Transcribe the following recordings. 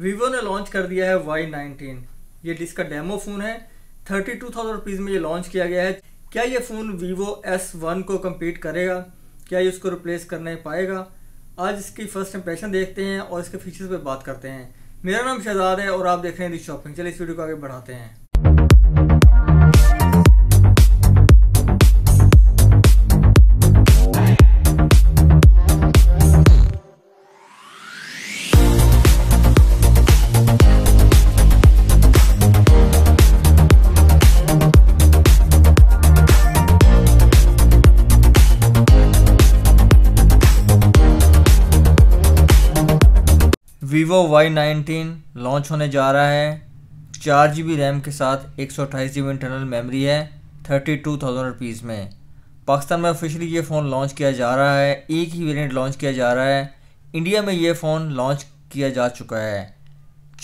Vivo ने launch कर दिया है वाई नाइनटीन ये इसका डेमो फ़ोन है थर्टी टू थाउजेंड रुपीज़ में ये लॉन्च किया गया है क्या ये फ़ोन वीवो एस वन को कम्पीट करेगा क्या ये उसको रिप्लेस करने पाएगा आज इसकी फर्स्ट इंप्रेशन देखते हैं और इसके फीचर्स पर बात करते हैं मेरा नाम शहजाद है और आप देख रहे हैं दी शॉपिंग चलिए इस वीडियो को आगे बढ़ाते हैं वीवो वाई नाइनटीन लॉन्च होने जा रहा है चार जी बी रैम के साथ एक सौ अट्ठाईस जी बी इंटरनल मेमोरी है थर्टी टू थाउजेंड रुपीज़ में पाकिस्तान में ऑफिशली ये फ़ोन लॉन्च किया जा रहा है एक ही वेरिएंट लॉन्च किया जा रहा है इंडिया में ये फ़ोन लॉन्च किया जा चुका है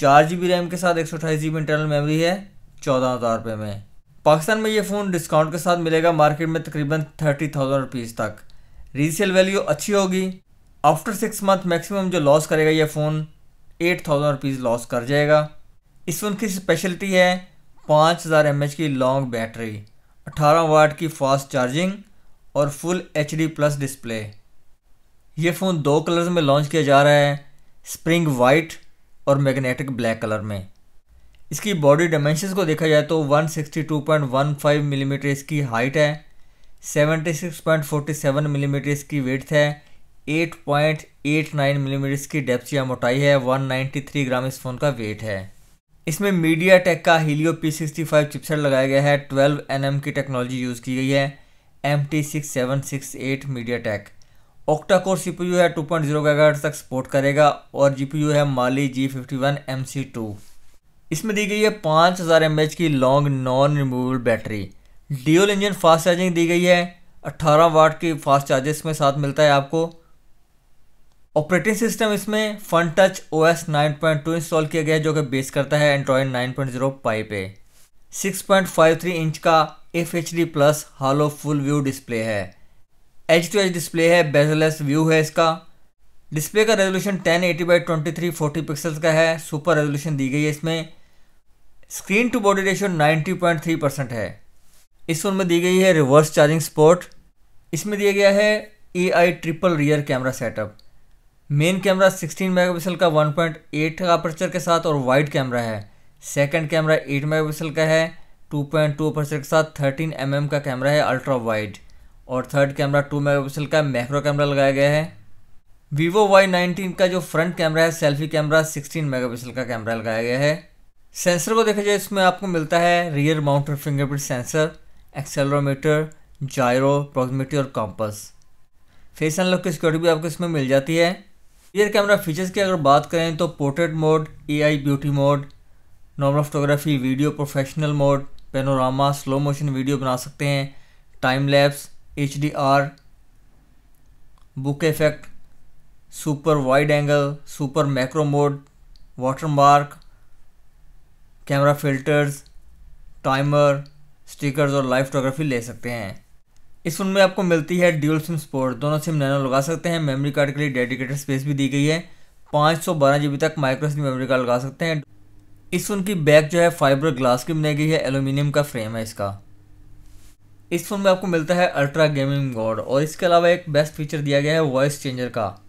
चार जी बी रैम के साथ एक सौ अट्ठाईस जी बी इंटरनल मेमोरी है चौदह हज़ार रुपये में पाकिस्तान में ये फ़ोन डिस्काउंट के साथ मिलेगा मार्केट में तकरीबन थर्टी थाउजेंड रुपीज़ तक रीसेल वैल्यू अच्छी होगी आफ्टर सिक्स मंथ मैक्सिमम जो लॉस करेगा ये phone eight thousand rupees loss कर जाएगा इस फोन की स्पेशलिटी है पाँच हज़ार एम एच की लॉन्ग बैटरी अठारह वाट की फास्ट चार्जिंग और full H D plus display ये फ़ोन दो कलर्स में लॉन्च किया जा रहा है स्प्रिंग वाइट और मैग्नेटिक ब्लैक कलर में इसकी बॉडी डायमेंशंस को देखा जाए तो 162.15 मिलीमीटर mm इसकी हाइट है 76.47 मिलीमीटर mm इसकी वेट है 8.89 मिलीमीटर की डेप्थ या मोटाई है 193 ग्राम इस फ़ोन का वेट है इसमें मीडिया टेक का Helio P sixty five chipset लगाया गया है 12 एन की टेक्नोलॉजी यूज़ की गई है M T six seven six eight MediaTek octa core C P U है टू पॉइंट जीरो तक सपोर्ट करेगा और जी पी यू है Mali G fifty one M C two इसमें दी गई है पाँच हज़ार एम एच की long non removable battery dual engine fast charging दी गई है अट्ठारह वाट की फास्ट चार्जेस में साथ मिलता है आपको ऑपरेटिंग सिस्टम इसमें Fun Touch O S nine point two install किया गया है जो कि बेस करता है Android nine point zero Pie पे six point five three inch का F H D plus halo full view display है एच टू एच डिस्प्ले है बेजलेस व्यू है इसका डिस्प्ले का resolution ten eighty by twenty three forty pixel का है super resolution दी गई है इसमें screen to body ratio ninety point three percent है इस फोन में दी गई है रिवर्स चार्जिंग स्पोर्ट इसमें दिया गया है A I triple rear camera setup main camera 16 megapixel का 1.8 पॉइंट अपर्चर के साथ और वाइड कैमरा है सेकंड कैमरा 8 मेगापिक्सल का है 2.2 अपर्चर के साथ 13 एम mm का कैमरा है अल्ट्रा वाइड और थर्ड कैमरा 2 मेगापिक्सल का मैक्रो कैमरा लगाया गया है वीवो वाई नाइनटीन का जो फ्रंट कैमरा है सेल्फी कैमरा 16 मेगापिक्सल का कैमरा लगाया गया है सेंसर को देखा जाए इसमें आपको मिलता है rear mounted fingerprint sensor accelerometer gyro proximity और कॉम्पस फेस अनलॉक की सिक्योरिटी भी आपको इसमें मिल जाती है रियर कैमरा फीचर्स की अगर बात करें तो portrait mode AI beauty mode normal photography video professional mode panorama slow motion video बना सकते हैं time lapse bokeh effect super wide angle super macro mode watermark camera filters timer stickers और live photography ले सकते हैं इस phone में आपको मिलती है ड्यूल सिम सपोर्ट दोनों सिम नैनो लगा सकते हैं मेमोरी कार्ड के लिए डेडिकेटेड स्पेस भी दी गई है पाँच सौ बारह जी बी तक माइक्रो सिम मेमोरी कार्ड लगा सकते हैं इस फोन की बैक जो है फाइबर ग्लास की बनाई गई है एलुमिनियम का फ्रेम है इसका इस फोन में आपको मिलता है अल्ट्रा गेमिंग मोड और इसके अलावा एक बेस्ट फीचर दिया गया है वॉइस चेंजर का